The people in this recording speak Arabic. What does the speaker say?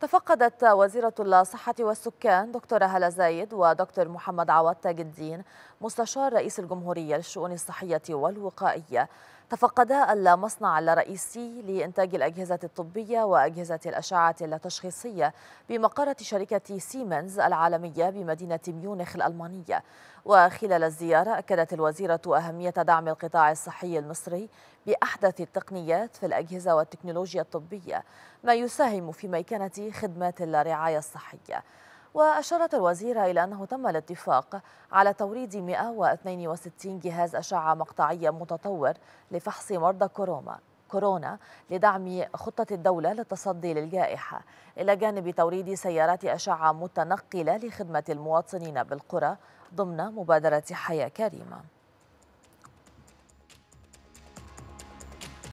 تفقدت وزيرة الصحة والسكان دكتورة هلا زايد ودكتور محمد عواد تاج الدين مستشار رئيس الجمهورية للشؤون الصحية والوقائية تفقدا المصنع الرئيسي لإنتاج الأجهزة الطبية وأجهزة الأشعة التشخيصية بمقرة شركة سيمنز العالمية بمدينة ميونخ الألمانية وخلال الزيارة أكدت الوزيرة أهمية دعم القطاع الصحي المصري بأحدث التقنيات في الأجهزة والتكنولوجيا الطبية ما يساهم في ميكنة خدمات الرعاية الصحية وأشارت الوزيرة إلى أنه تم الاتفاق على توريد 162 جهاز أشعة مقطعية متطور لفحص مرضى كورونا كورونا لدعم خطة الدولة للتصدي للجائحة إلى جانب توريد سيارات أشعة متنقلة لخدمة المواطنين بالقرى ضمن مبادرة حياة كريمة